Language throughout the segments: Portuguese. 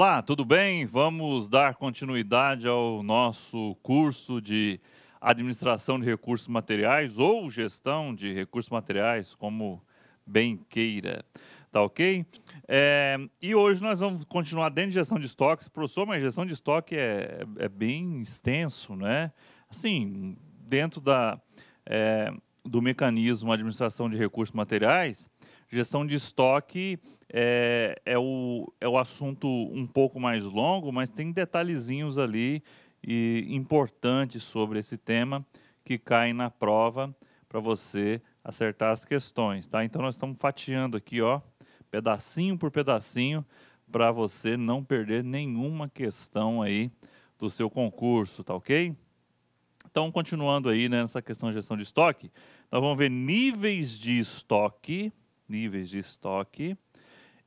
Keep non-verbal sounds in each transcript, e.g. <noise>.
Olá, tudo bem? Vamos dar continuidade ao nosso curso de Administração de Recursos Materiais ou Gestão de Recursos Materiais, como bem queira. Tá ok? É, e hoje nós vamos continuar dentro de gestão de estoques. Professor, mas gestão de estoque é, é bem extenso, né? Assim, dentro da, é, do mecanismo Administração de Recursos Materiais, Gestão de estoque é, é, o, é o assunto um pouco mais longo, mas tem detalhezinhos ali e importantes sobre esse tema que caem na prova para você acertar as questões, tá? Então nós estamos fatiando aqui, ó, pedacinho por pedacinho, para você não perder nenhuma questão aí do seu concurso, tá ok? Então, continuando aí né, nessa questão de gestão de estoque, nós vamos ver níveis de estoque, níveis de estoque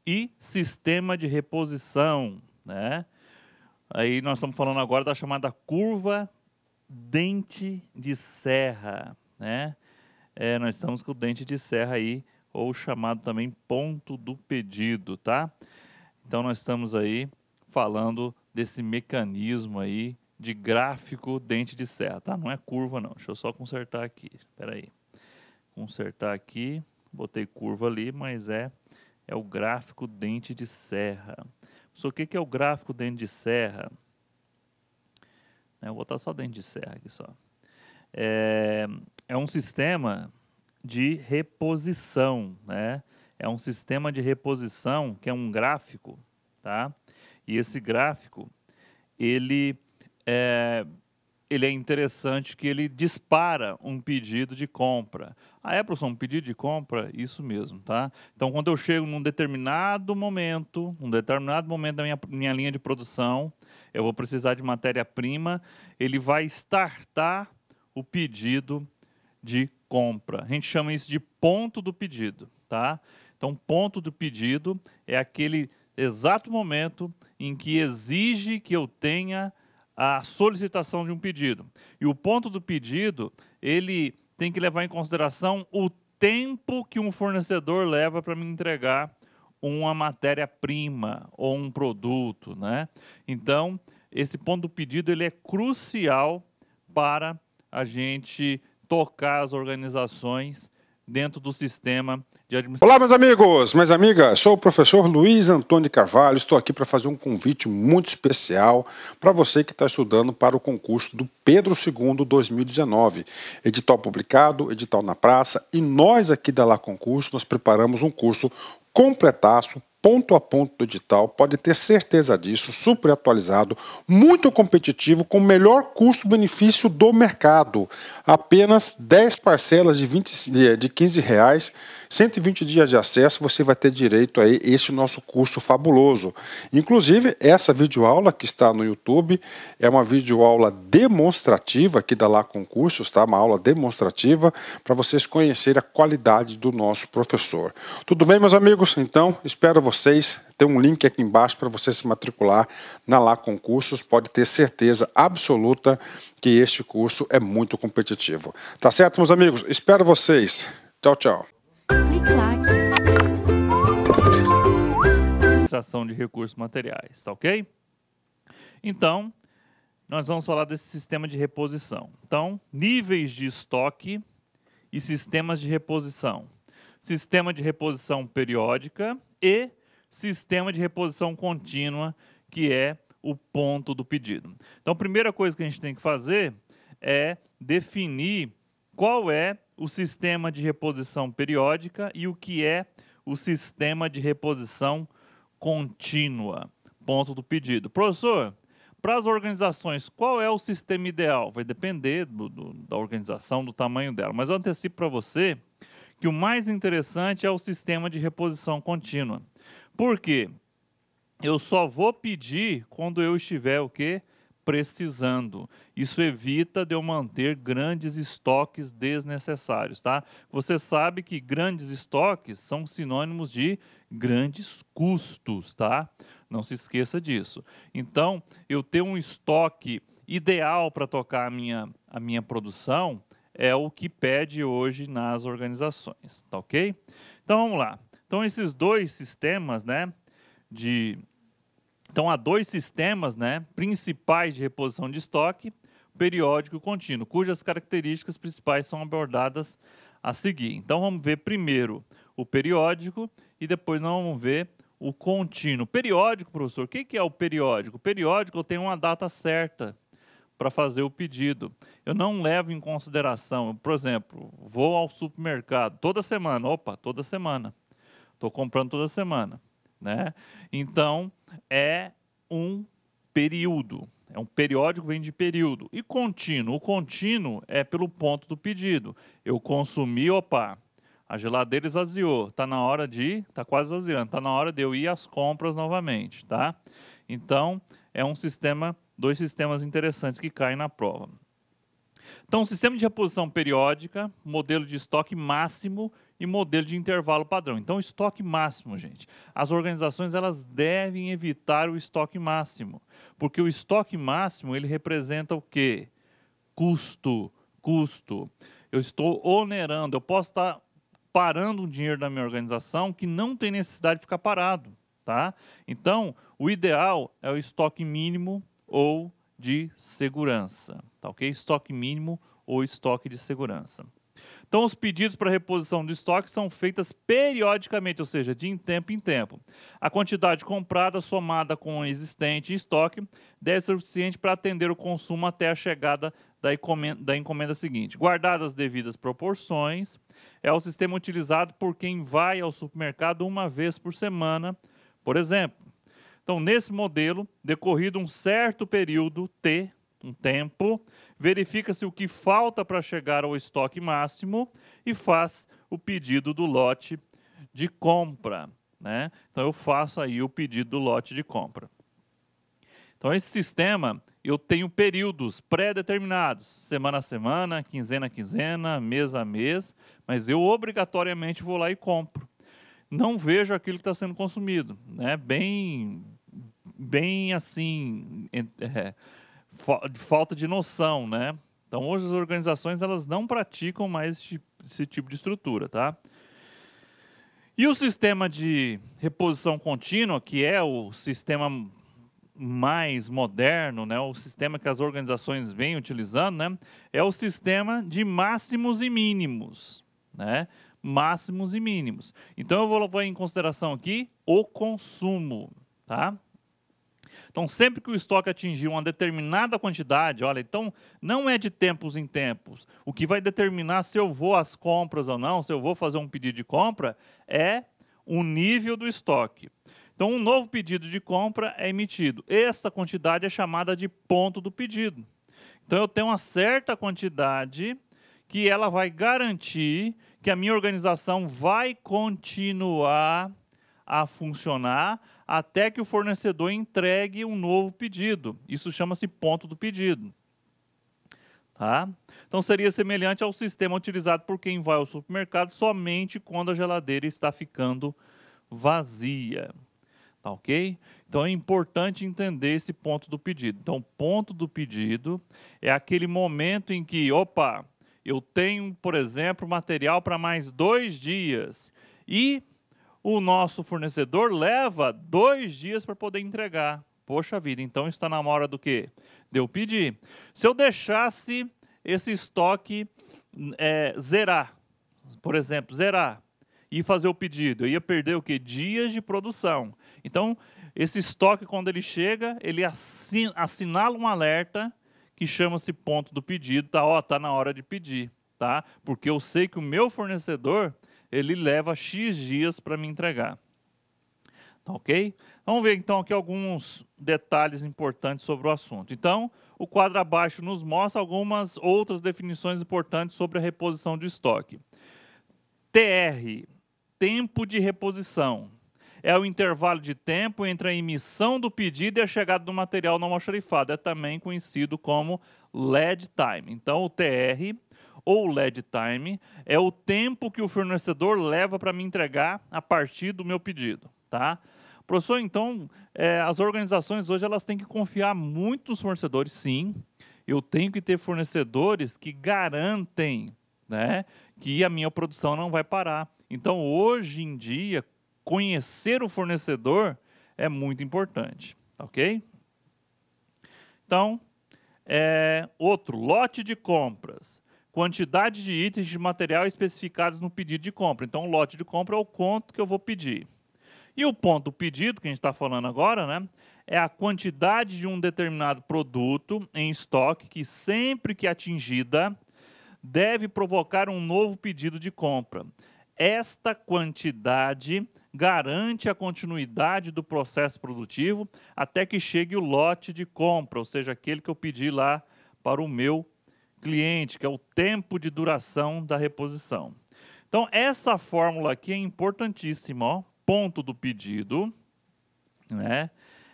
e sistema de reposição, né? Aí nós estamos falando agora da chamada curva dente de serra, né? É, nós estamos com o dente de serra aí, ou chamado também ponto do pedido, tá? Então nós estamos aí falando desse mecanismo aí de gráfico dente de serra, tá? Não é curva não. Deixa eu só consertar aqui. Espera aí. Consertar aqui botei curva ali, mas é, é o gráfico dente de serra. Só o que, que é o gráfico dente de serra? É, eu vou botar só dente de serra aqui só. É, é um sistema de reposição, né? É um sistema de reposição que é um gráfico, tá? E esse gráfico ele é, ele é interessante que ele dispara um pedido de compra. Ah, é, professor, um pedido de compra? Isso mesmo, tá? Então, quando eu chego num determinado momento, num determinado momento da minha, minha linha de produção, eu vou precisar de matéria-prima, ele vai startar o pedido de compra. A gente chama isso de ponto do pedido, tá? Então, ponto do pedido é aquele exato momento em que exige que eu tenha a solicitação de um pedido. E o ponto do pedido, ele tem que levar em consideração o tempo que um fornecedor leva para me entregar uma matéria-prima ou um produto, né? Então, esse ponto do pedido ele é crucial para a gente tocar as organizações dentro do sistema de administração. Olá, meus amigos, minhas amigas, sou o professor Luiz Antônio Carvalho, estou aqui para fazer um convite muito especial para você que está estudando para o concurso do Pedro II 2019. Edital publicado, edital na praça, e nós aqui da Lá Concurso, nós preparamos um curso completaço ponto a ponto do edital, pode ter certeza disso, super atualizado, muito competitivo, com o melhor custo-benefício do mercado. Apenas 10 parcelas de, 20, de 15 reais, 120 dias de acesso, você vai ter direito a esse nosso curso fabuloso. Inclusive, essa videoaula que está no YouTube é uma videoaula demonstrativa aqui da Lá Concursos, tá? Uma aula demonstrativa para vocês conhecerem a qualidade do nosso professor. Tudo bem, meus amigos? Então, espero vocês vocês, tem um link aqui embaixo para você se matricular na Lá Concursos. Pode ter certeza absoluta que este curso é muito competitivo. Tá certo, meus amigos? Espero vocês. Tchau, tchau. Administração de recursos materiais, tá ok? Então, nós vamos falar desse sistema de reposição. Então, níveis de estoque e sistemas de reposição. Sistema de reposição periódica e sistema de reposição contínua, que é o ponto do pedido. Então, a primeira coisa que a gente tem que fazer é definir qual é o sistema de reposição periódica e o que é o sistema de reposição contínua, ponto do pedido. Professor, para as organizações, qual é o sistema ideal? Vai depender do, do, da organização, do tamanho dela. Mas eu antecipo para você que o mais interessante é o sistema de reposição contínua. Por quê? Eu só vou pedir quando eu estiver o quê? precisando. Isso evita de eu manter grandes estoques desnecessários, tá? Você sabe que grandes estoques são sinônimos de grandes custos, tá? Não se esqueça disso. Então, eu ter um estoque ideal para tocar a minha, a minha produção é o que pede hoje nas organizações, tá ok? Então, vamos lá. Então esses dois sistemas, né, de então há dois sistemas, né, principais de reposição de estoque, periódico e contínuo, cujas características principais são abordadas a seguir. Então vamos ver primeiro o periódico e depois nós vamos ver o contínuo. Periódico, professor, o que é o periódico? O periódico eu tenho uma data certa para fazer o pedido. Eu não levo em consideração, por exemplo, vou ao supermercado toda semana, opa, toda semana. Estou comprando toda semana. Né? Então, é um período. É um periódico, vem de período. E contínuo. O contínuo é pelo ponto do pedido. Eu consumi, opa, a geladeira esvaziou. Está na hora de. Está quase esvaziando. Está na hora de eu ir às compras novamente. Tá? Então, é um sistema, dois sistemas interessantes que caem na prova. Então, sistema de reposição periódica, modelo de estoque máximo e modelo de intervalo padrão. Então, estoque máximo, gente. As organizações elas devem evitar o estoque máximo, porque o estoque máximo ele representa o quê? Custo, custo. Eu estou onerando, eu posso estar parando um dinheiro da minha organização que não tem necessidade de ficar parado, tá? Então, o ideal é o estoque mínimo ou de segurança tá ok? Estoque mínimo ou estoque de segurança. Então, os pedidos para reposição do estoque são feitos periodicamente, ou seja, de tempo em tempo. A quantidade comprada somada com o existente em estoque deve ser suficiente para atender o consumo até a chegada da encomenda, da encomenda seguinte. Guardadas as devidas proporções, é o sistema utilizado por quem vai ao supermercado uma vez por semana, por exemplo. Então, nesse modelo, decorrido um certo período T, um tempo, verifica-se o que falta para chegar ao estoque máximo e faz o pedido do lote de compra. Né? Então, eu faço aí o pedido do lote de compra. Então, esse sistema, eu tenho períodos pré-determinados, semana a semana, quinzena a quinzena, mês a mês, mas eu obrigatoriamente vou lá e compro. Não vejo aquilo que está sendo consumido. Né? Bem, bem assim... É, de falta de noção, né? Então hoje as organizações elas não praticam mais esse, esse tipo de estrutura, tá? E o sistema de reposição contínua, que é o sistema mais moderno, né, o sistema que as organizações vêm utilizando, né, é o sistema de máximos e mínimos, né? Máximos e mínimos. Então eu vou levar em consideração aqui o consumo, tá? Então, sempre que o estoque atingir uma determinada quantidade, olha, então não é de tempos em tempos. O que vai determinar se eu vou às compras ou não, se eu vou fazer um pedido de compra, é o nível do estoque. Então, um novo pedido de compra é emitido. Essa quantidade é chamada de ponto do pedido. Então, eu tenho uma certa quantidade que ela vai garantir que a minha organização vai continuar a funcionar até que o fornecedor entregue um novo pedido. Isso chama-se ponto do pedido. Tá? Então seria semelhante ao sistema utilizado por quem vai ao supermercado somente quando a geladeira está ficando vazia. Tá ok? Então é importante entender esse ponto do pedido. Então, ponto do pedido é aquele momento em que, opa, eu tenho, por exemplo, material para mais dois dias e o nosso fornecedor leva dois dias para poder entregar. Poxa vida, então está na hora do quê? De eu pedir. Se eu deixasse esse estoque é, zerar, por exemplo, zerar e fazer o pedido, eu ia perder o quê? Dias de produção. Então, esse estoque, quando ele chega, ele assinala um alerta que chama-se ponto do pedido, tá? Ó, tá na hora de pedir, tá? Porque eu sei que o meu fornecedor ele leva X dias para me entregar. Tá ok? Vamos ver então aqui alguns detalhes importantes sobre o assunto. Então, o quadro abaixo nos mostra algumas outras definições importantes sobre a reposição de estoque. TR, tempo de reposição. É o intervalo de tempo entre a emissão do pedido e a chegada do material não almoxarifado. É também conhecido como lead time. Então, o TR ou lead time é o tempo que o fornecedor leva para me entregar a partir do meu pedido, tá? Professor, então é, as organizações hoje elas têm que confiar muito nos fornecedores, sim. Eu tenho que ter fornecedores que garantem, né, que a minha produção não vai parar. Então hoje em dia conhecer o fornecedor é muito importante, ok? Então, é, outro lote de compras quantidade de itens de material especificados no pedido de compra. Então, o lote de compra é o quanto que eu vou pedir. E o ponto do pedido, que a gente está falando agora, né, é a quantidade de um determinado produto em estoque que, sempre que atingida, deve provocar um novo pedido de compra. Esta quantidade garante a continuidade do processo produtivo até que chegue o lote de compra, ou seja, aquele que eu pedi lá para o meu cliente, que é o tempo de duração da reposição. Então, essa fórmula aqui é importantíssima. Ó. Ponto do pedido né,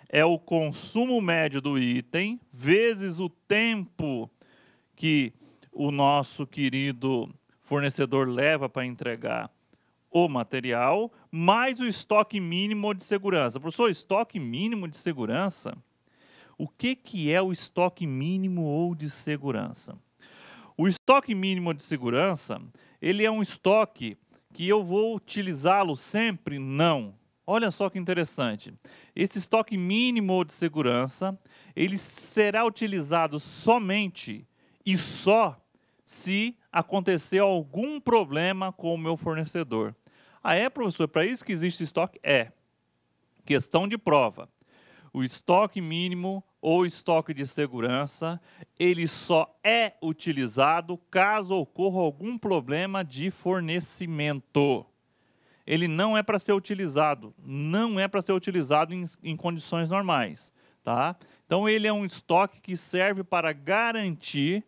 é o consumo médio do item vezes o tempo que o nosso querido fornecedor leva para entregar o material, mais o estoque mínimo de segurança. Professor, estoque mínimo de segurança? O que, que é o estoque mínimo ou de segurança? O estoque mínimo de segurança, ele é um estoque que eu vou utilizá-lo sempre? Não. Olha só que interessante. Esse estoque mínimo de segurança, ele será utilizado somente e só se acontecer algum problema com o meu fornecedor. Ah, é, professor? Para isso que existe estoque? É. Questão de prova. O estoque mínimo ou estoque de segurança, ele só é utilizado caso ocorra algum problema de fornecimento. Ele não é para ser utilizado, não é para ser utilizado em, em condições normais, tá? Então ele é um estoque que serve para garantir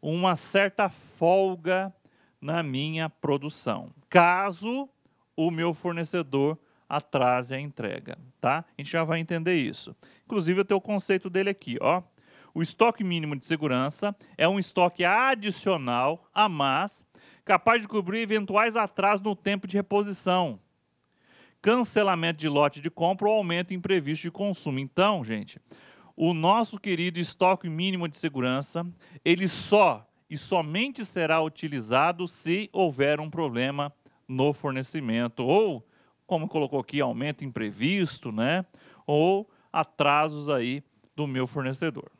uma certa folga na minha produção, caso o meu fornecedor atrase a entrega, tá? A gente já vai entender isso. Inclusive, eu tenho o conceito dele aqui, ó. O estoque mínimo de segurança é um estoque adicional a mais capaz de cobrir eventuais atrasos no tempo de reposição, cancelamento de lote de compra ou aumento imprevisto de consumo. Então, gente, o nosso querido estoque mínimo de segurança, ele só e somente será utilizado se houver um problema no fornecimento ou como colocou aqui, aumento imprevisto, né? Ou atrasos aí do meu fornecedor.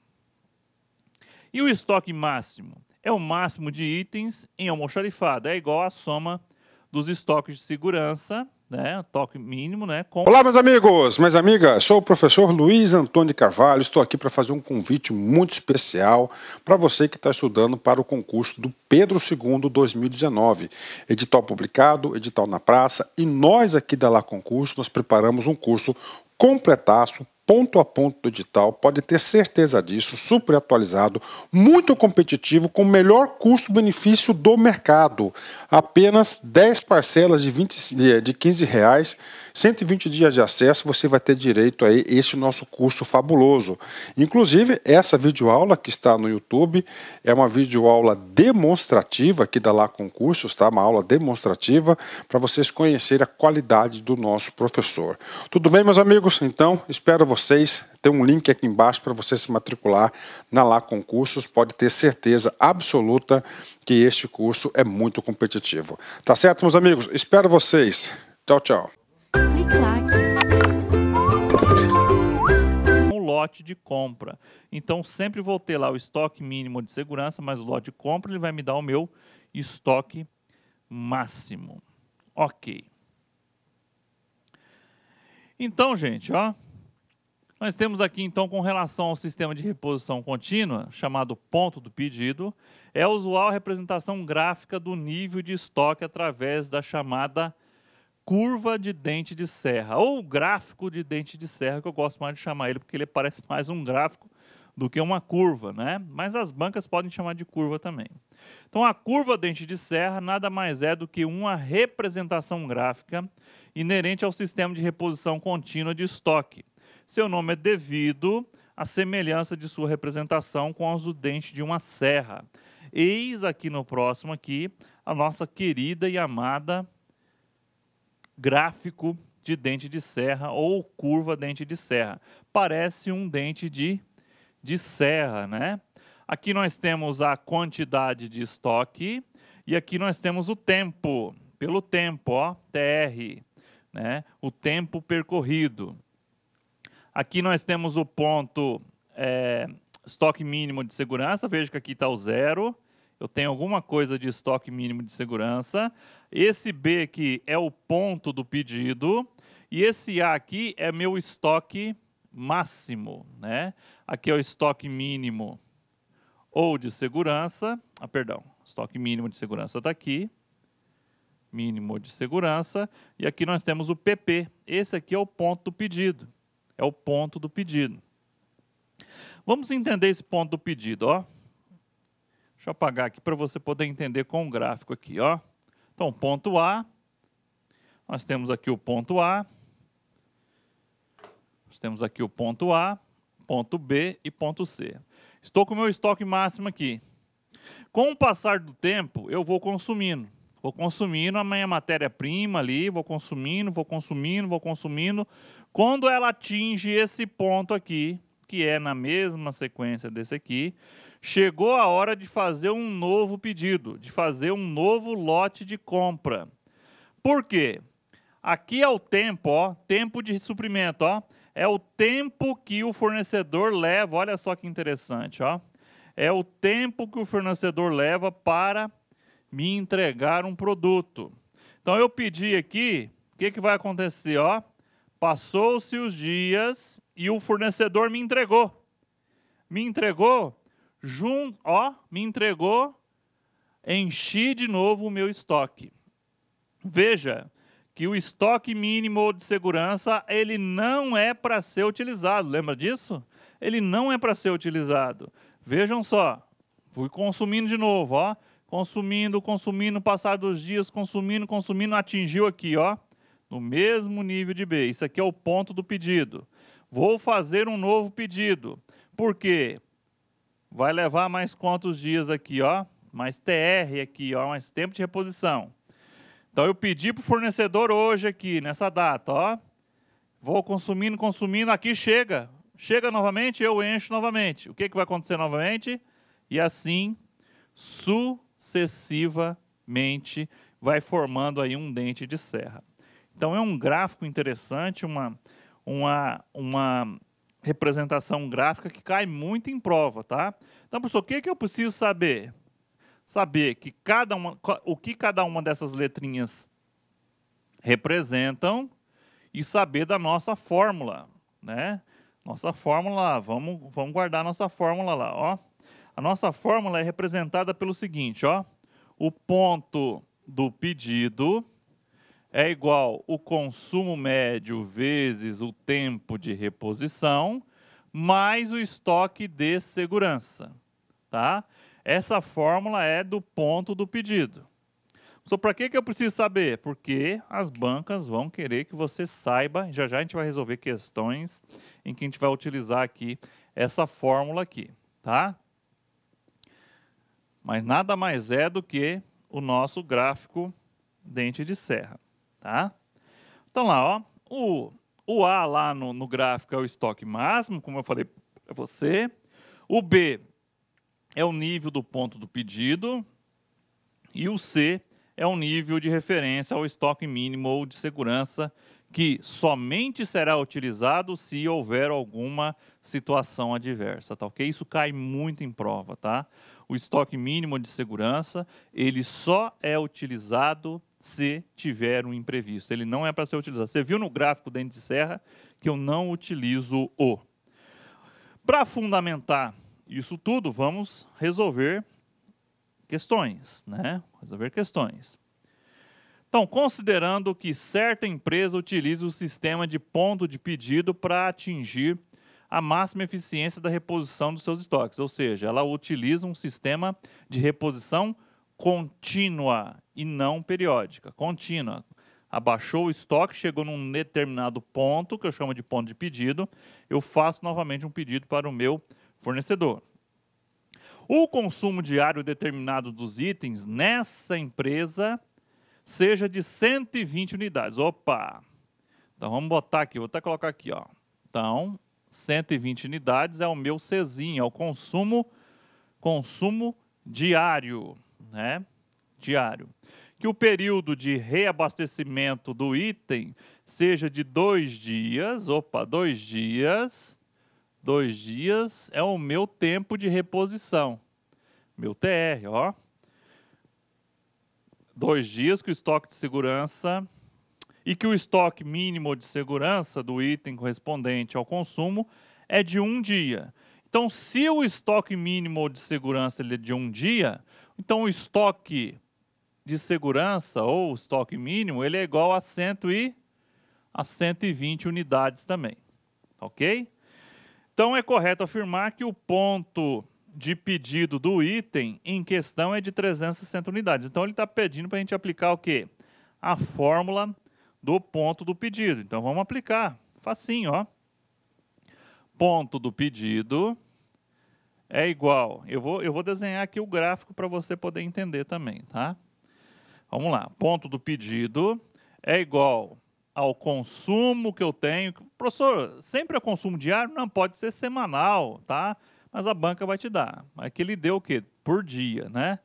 E o estoque máximo? É o máximo de itens em almoxarifado, é igual à soma dos estoques de segurança né? Toque mínimo, né? Com... Olá, meus amigos, minhas amigas. Sou o professor Luiz Antônio Carvalho. Estou aqui para fazer um convite muito especial para você que está estudando para o concurso do Pedro II 2019. Edital publicado, edital na praça. E nós aqui da Lá Concurso, nós preparamos um curso completaço ponto a ponto do edital, pode ter certeza disso, super atualizado, muito competitivo, com o melhor custo-benefício do mercado. Apenas 10 parcelas de, 20, de 15 reais, 120 dias de acesso, você vai ter direito a esse nosso curso fabuloso. Inclusive, essa videoaula que está no YouTube é uma videoaula demonstrativa aqui da Lá Concursos, tá? Uma aula demonstrativa para vocês conhecerem a qualidade do nosso professor. Tudo bem, meus amigos? Então, espero vocês. Tem um link aqui embaixo para você se matricular na Lá Concursos. Pode ter certeza absoluta que este curso é muito competitivo. Tá certo, meus amigos? Espero vocês. Tchau, tchau. Um lote de compra. Então, sempre vou ter lá o estoque mínimo de segurança, mas o lote de compra ele vai me dar o meu estoque máximo. Ok. Então, gente, ó. Nós temos aqui, então, com relação ao sistema de reposição contínua, chamado ponto do pedido, é a usual a representação gráfica do nível de estoque através da chamada curva de dente de serra, ou gráfico de dente de serra, que eu gosto mais de chamar ele, porque ele parece <laughs> mais um gráfico do que uma curva, né? Mas as bancas podem chamar de curva também. Então, a curva dente de serra nada mais é do que uma representação gráfica inerente ao sistema de reposição contínua de estoque seu nome é devido à semelhança de sua representação com os do dente de uma serra. Eis aqui no próximo aqui a nossa querida e amada gráfico de dente de serra ou curva dente de serra. Parece um dente de, de serra, né? Aqui nós temos a quantidade de estoque e aqui nós temos o tempo, pelo tempo, ó, TR, né? O tempo percorrido. Aqui nós temos o ponto é, estoque mínimo de segurança. Veja que aqui está o zero. Eu tenho alguma coisa de estoque mínimo de segurança. Esse B aqui é o ponto do pedido. E esse A aqui é meu estoque máximo. Né? Aqui é o estoque mínimo ou de segurança. Ah, perdão, estoque mínimo de segurança está aqui. Mínimo de segurança. E aqui nós temos o PP. Esse aqui é o ponto do pedido. É o ponto do pedido. Vamos entender esse ponto do pedido, ó. Deixa eu apagar aqui para você poder entender com o gráfico aqui, ó. Então, ponto A, nós temos aqui o ponto A, nós temos aqui o ponto A, ponto B e ponto C. Estou com o meu estoque máximo aqui. Com o passar do tempo, eu vou consumindo. Vou consumindo a minha matéria-prima ali, vou consumindo, vou consumindo, vou consumindo. Quando ela atinge esse ponto aqui, que é na mesma sequência desse aqui, chegou a hora de fazer um novo pedido, de fazer um novo lote de compra. Por quê? Aqui é o tempo, ó, tempo de suprimento, ó. É o tempo que o fornecedor leva, olha só que interessante, ó. É o tempo que o fornecedor leva para me entregar um produto. Então eu pedi aqui, o que, que vai acontecer, ó? Passou-se os dias e o fornecedor me entregou. Me entregou, jun, ó, me entregou, enchi de novo o meu estoque. Veja que o estoque mínimo de segurança, ele não é para ser utilizado. Lembra disso? Ele não é para ser utilizado. Vejam só, fui consumindo de novo, ó, consumindo, consumindo, passar dos dias, consumindo, consumindo, atingiu aqui, ó no mesmo nível de B. Isso aqui é o ponto do pedido. Vou fazer um novo pedido. Por quê? Vai levar mais quantos dias aqui, ó? Mais TR aqui, ó, mais tempo de reposição. Então eu pedi para o fornecedor hoje aqui, nessa data, ó. Vou consumindo, consumindo, aqui chega. Chega novamente, eu encho novamente. O que, que vai acontecer novamente? E assim, sucessivamente, vai formando aí um dente de serra. Então é um gráfico interessante, uma, uma, uma representação gráfica que cai muito em prova, tá? Então, professor, o que, é que eu preciso saber? Saber que cada uma, o que cada uma dessas letrinhas representam e saber da nossa fórmula, né? Nossa fórmula, vamos, vamos guardar a nossa fórmula lá, ó. A nossa fórmula é representada pelo seguinte, ó. O ponto do pedido é igual o consumo médio vezes o tempo de reposição, mais o estoque de segurança. Tá? Essa fórmula é do ponto do pedido. Só para que, que eu preciso saber? Porque as bancas vão querer que você saiba. Já já a gente vai resolver questões em que a gente vai utilizar aqui essa fórmula aqui, tá? Mas nada mais é do que o nosso gráfico dente de serra. Tá? Então lá, ó, o, o A lá no, no gráfico é o estoque máximo, como eu falei para você. O B é o nível do ponto do pedido. E o C é o nível de referência ao estoque mínimo ou de segurança, que somente será utilizado se houver alguma situação adversa, tá ok? Isso cai muito em prova, tá? O estoque mínimo de segurança, ele só é utilizado se tiver um imprevisto. Ele não é para ser utilizado. Você viu no gráfico dente de serra que eu não utilizo o. Para fundamentar isso tudo, vamos resolver questões, né? Resolver questões. Então, considerando que certa empresa utiliza o sistema de ponto de pedido para atingir a máxima eficiência da reposição dos seus estoques, ou seja, ela utiliza um sistema de reposição contínua e não periódica, contínua. Abaixou o estoque, chegou num determinado ponto, que eu chamo de ponto de pedido, eu faço novamente um pedido para o meu fornecedor. O consumo diário determinado dos itens nessa empresa seja de 120 unidades. Opa! Então vamos botar aqui, vou até colocar aqui, ó. Então, 120 unidades é o meu Czinho, é o consumo consumo diário, né? Diário que o período de reabastecimento do item seja de dois dias. Opa, dois dias. Dois dias é o meu tempo de reposição. Meu TR, ó. Dois dias que o estoque de segurança e que o estoque mínimo de segurança do item correspondente ao consumo é de um dia. Então, se o estoque mínimo de segurança é de um dia, então o estoque de segurança ou estoque mínimo, ele é igual a 100 e a 120 unidades também, ok? Então é correto afirmar que o ponto de pedido do item em questão é de 360 unidades. Então ele está pedindo para a gente aplicar o quê? A fórmula do ponto do pedido. Então vamos aplicar, facinho, ó. Ponto do pedido é igual. Eu vou, eu vou desenhar aqui o gráfico para você poder entender também, tá? Vamos lá. Ponto do pedido é igual ao consumo que eu tenho. Professor, sempre é consumo diário? Não, pode ser semanal, tá? Mas a banca vai te dar. que ele deu o quê? Por dia, né?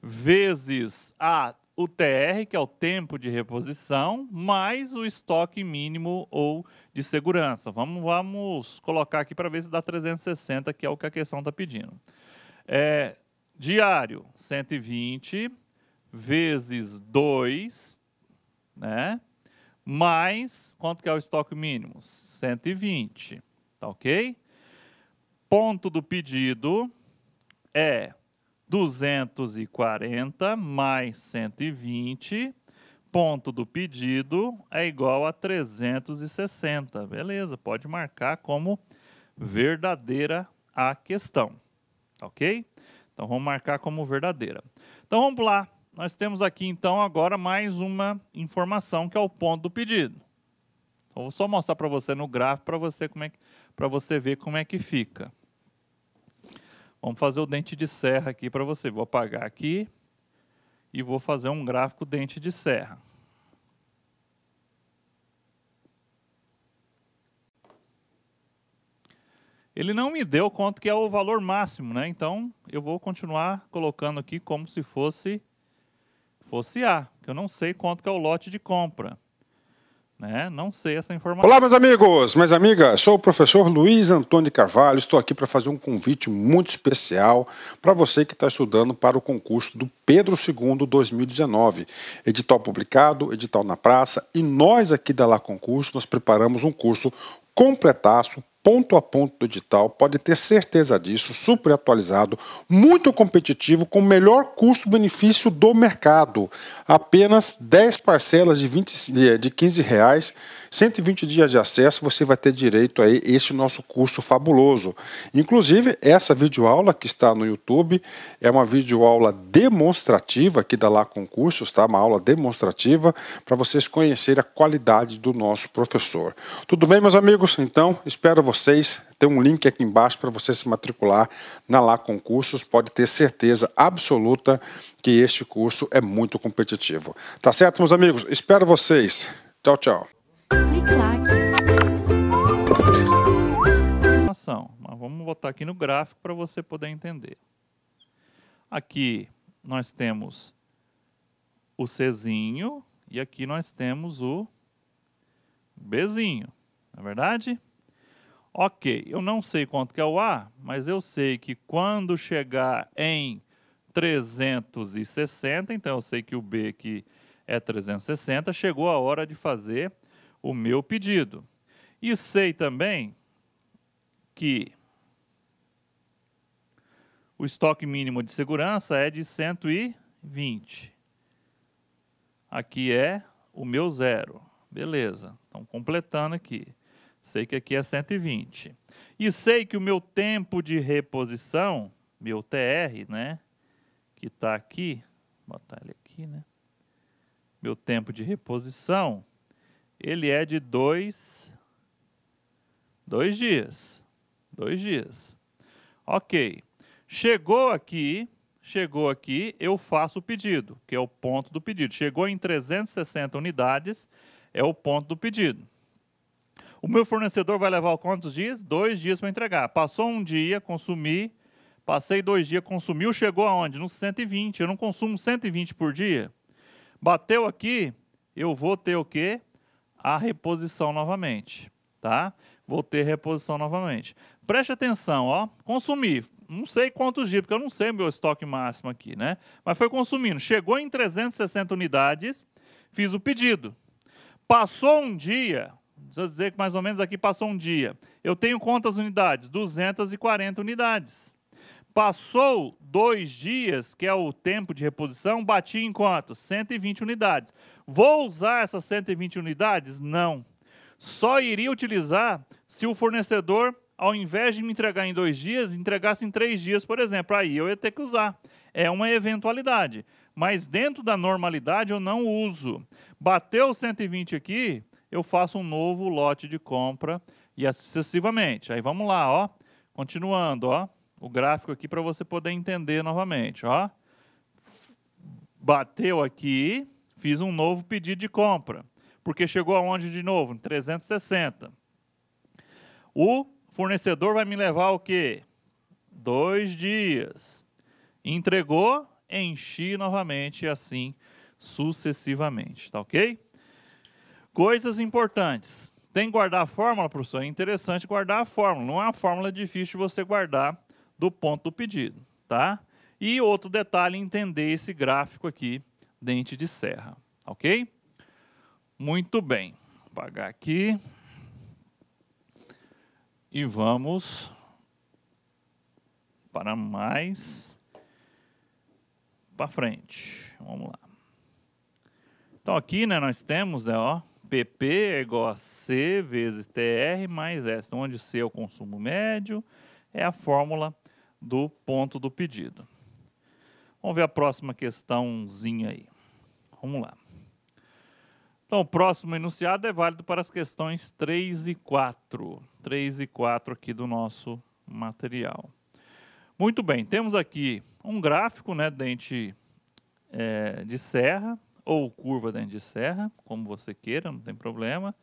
Vezes a, o TR, que é o tempo de reposição, mais o estoque mínimo ou de segurança. Vamos, vamos colocar aqui para ver se dá 360, que é o que a questão está pedindo. É, diário, 120 vezes 2, né? Mais, quanto que é o estoque mínimo? 120, tá ok? Ponto do pedido é 240 mais 120. Ponto do pedido é igual a 360. Beleza, pode marcar como verdadeira a questão, tá ok? Então vamos marcar como verdadeira. Então vamos lá nós temos aqui então agora mais uma informação que é o ponto do pedido. Então, vou só mostrar para você no gráfico para você como é para você ver como é que fica. Vamos fazer o dente de serra aqui para você. Vou apagar aqui e vou fazer um gráfico dente de serra. Ele não me deu quanto que é o valor máximo, né? Então eu vou continuar colocando aqui como se fosse fosse A, que eu não sei quanto que é o lote de compra. Né? Não sei essa informação. Olá, meus amigos, minhas amigas. Sou o professor Luiz Antônio Carvalho. Estou aqui para fazer um convite muito especial para você que está estudando para o concurso do Pedro II 2019. Edital publicado, edital na praça. E nós aqui da Lá Concurso, nós preparamos um curso completaço ponto a ponto do edital, pode ter certeza disso, super atualizado, muito competitivo, com o melhor custo-benefício do mercado. Apenas 10 parcelas de, 20, de 15 reais, 120 dias de acesso, você vai ter direito a esse nosso curso fabuloso. Inclusive, essa videoaula que está no YouTube é uma videoaula demonstrativa aqui da lá concursos, tá? Uma aula demonstrativa para vocês conhecerem a qualidade do nosso professor. Tudo bem, meus amigos? Então, espero vocês. Tem um link aqui embaixo para você se matricular na Lá Concursos. Pode ter certeza absoluta que este curso é muito competitivo. Tá certo, meus amigos? Espero vocês. Tchau, tchau. Mas vamos botar aqui no gráfico para você poder entender. Aqui nós temos o Czinho e aqui nós temos o Bzinho. Não é verdade? Ok, eu não sei quanto que é o A, mas eu sei que quando chegar em 360, então eu sei que o B aqui é 360, chegou a hora de fazer o meu pedido. E sei também que o estoque mínimo de segurança é de 120. Aqui é o meu zero. Beleza, então completando aqui sei que aqui é 120. E sei que o meu tempo de reposição, meu TR, né, que está aqui, vou botar ele aqui, né, meu tempo de reposição, ele é de dois, dois dias. Dois dias. Ok. Chegou aqui, chegou aqui, eu faço o pedido, que é o ponto do pedido. Chegou em 360 unidades, é o ponto do pedido. O meu fornecedor vai levar quantos dias? Dois dias para entregar. Passou um dia, consumi. Passei dois dias, consumiu, chegou aonde? Nos 120. Eu não consumo 120 por dia. Bateu aqui, eu vou ter o quê? A reposição novamente, tá? Vou ter reposição novamente. Preste atenção, ó. Consumi, não sei quantos dias, porque eu não sei o meu estoque máximo aqui, né? Mas foi consumindo. Chegou em 360 unidades, fiz o pedido. Passou um dia, Precisa dizer que mais ou menos aqui passou um dia. Eu tenho quantas unidades? 240 unidades. Passou dois dias, que é o tempo de reposição, bati em quanto? 120 unidades. Vou usar essas 120 unidades? Não. Só iria utilizar se o fornecedor, ao invés de me entregar em dois dias, entregasse em três dias, por exemplo. Aí eu ia ter que usar. É uma eventualidade. Mas dentro da normalidade eu não uso. Bateu 120 aqui, eu faço um novo lote de compra e sucessivamente. Aí vamos lá, ó. Continuando, ó. O gráfico aqui para você poder entender novamente, ó. Bateu aqui, fiz um novo pedido de compra, porque chegou aonde de novo? 360. O fornecedor vai me levar o quê? Dois dias. Entregou, enchi novamente e assim sucessivamente, tá ok? Coisas importantes. Tem que guardar a fórmula, professor? É interessante guardar a fórmula. Não é uma fórmula difícil de você guardar do ponto do pedido, tá? E outro detalhe, entender esse gráfico aqui, dente de serra, ok? Muito bem. Vou apagar aqui. E vamos para mais para frente. Vamos lá. Então aqui, né, nós temos, né, ó, PP é igual a C vezes TR mais S, então, onde C é o consumo médio, é a fórmula do ponto do pedido. Vamos ver a próxima questãozinha aí. Vamos lá. Então, o próximo enunciado é válido para as questões 3 e 4. 3 e 4 aqui do nosso material. Muito bem, temos aqui um gráfico, né, dente é, de serra, ou curva dentro de serra, como você queira, não tem problema.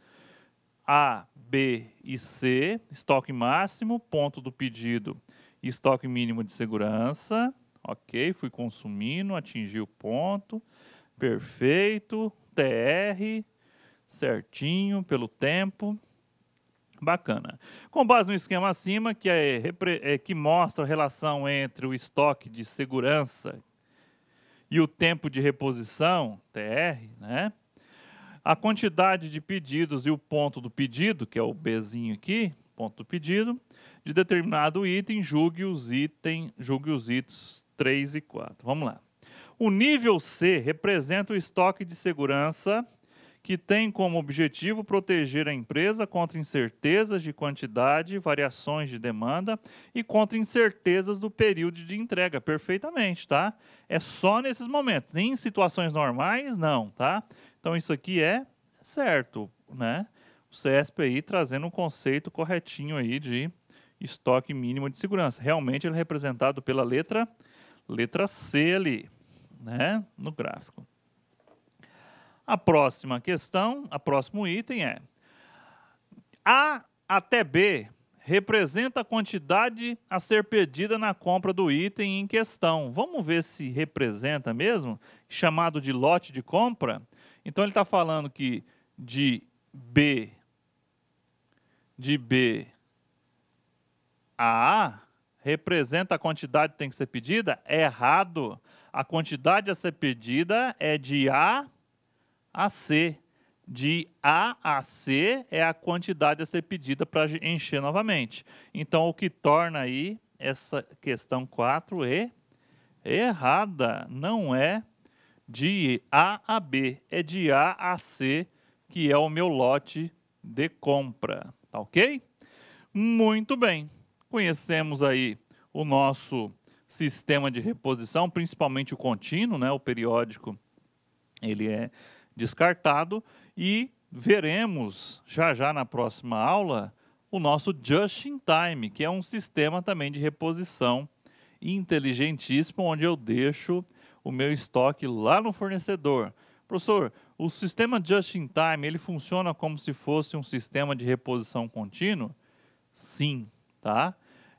A, B e C, estoque máximo, ponto do pedido, estoque mínimo de segurança. Ok, fui consumindo, atingi o ponto. Perfeito. TR, certinho pelo tempo. Bacana. Com base no esquema acima, que, é, é que mostra a relação entre o estoque de segurança, e o tempo de reposição, TR, né? A quantidade de pedidos e o ponto do pedido, que é o Bzinho aqui, ponto do pedido, de determinado item, julgue os itens, julgue os itens 3 e 4. Vamos lá. O nível C representa o estoque de segurança que tem como objetivo proteger a empresa contra incertezas de quantidade, variações de demanda e contra incertezas do período de entrega, perfeitamente, tá? É só nesses momentos. Em situações normais, não, tá? Então isso aqui é certo, né? O CSPI trazendo um conceito corretinho aí de estoque mínimo de segurança. Realmente ele é representado pela letra letra C ali, né, no gráfico. A próxima questão, a próximo item é: A até B representa a quantidade a ser pedida na compra do item em questão. Vamos ver se representa mesmo, chamado de lote de compra. Então ele está falando que de B de B a A representa a quantidade que tem que ser pedida? É errado. A quantidade a ser pedida é de A a C. De A a C é a quantidade a ser pedida para encher novamente. Então, o que torna aí essa questão 4 e errada. Não é de A a B, é de A a C, que é o meu lote de compra. Tá ok? Muito bem. Conhecemos aí o nosso sistema de reposição, principalmente o contínuo, né? o periódico. Ele é descartado e veremos já já na próxima aula o nosso just in time, que é um sistema também de reposição inteligentíssimo onde eu deixo o meu estoque lá no fornecedor. Professor, o sistema just in time, ele funciona como se fosse um sistema de reposição contínuo Sim, tá?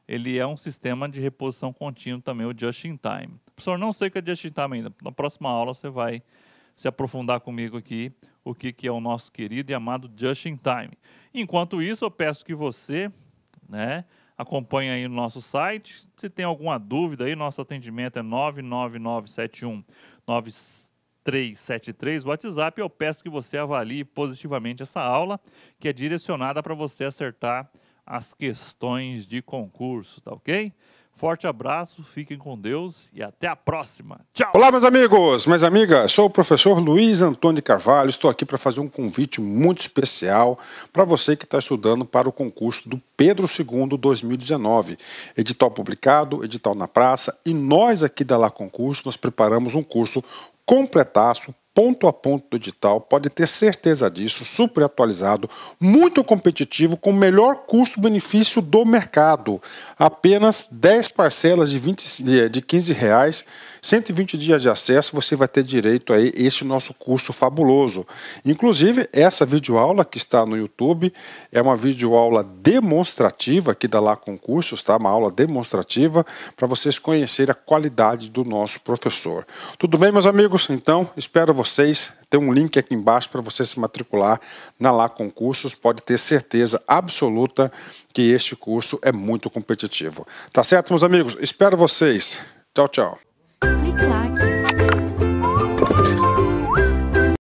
Ele é um sistema de reposição contínuo também, o just in time. Professor, não sei o que é just in time ainda. Na próxima aula você vai se aprofundar comigo aqui o que, que é o nosso querido e amado Just in Time. Enquanto isso, eu peço que você né, acompanhe aí no nosso site. Se tem alguma dúvida aí, nosso atendimento é 99971 373 WhatsApp, eu peço que você avalie positivamente essa aula, que é direcionada para você acertar as questões de concurso, tá ok? Forte abraço, fiquem com Deus e até a próxima. Tchau! Olá, meus amigos, minhas amigas, sou o professor Luiz Antônio Carvalho. Estou aqui para fazer um convite muito especial para você que está estudando para o concurso do Pedro II 2019. Edital publicado, edital na praça, e nós aqui da Lá Concurso, nós preparamos um curso completaço ponto a ponto do digital, pode ter certeza disso, super atualizado, muito competitivo, com o melhor custo-benefício do mercado. Apenas 10 parcelas de, 20, de 15 reais, 120 dias de acesso, você vai ter direito a esse nosso curso fabuloso. Inclusive, essa videoaula que está no YouTube é uma videoaula demonstrativa aqui da Lá Concursos, tá? uma aula demonstrativa para vocês conhecerem a qualidade do nosso professor. Tudo bem, meus amigos? Então, espero vocês vocês. Tem um link aqui embaixo para você se matricular na Lá Concursos. Pode ter certeza absoluta que este curso é muito competitivo. Tá certo, meus amigos? Espero vocês. Tchau, tchau. Clique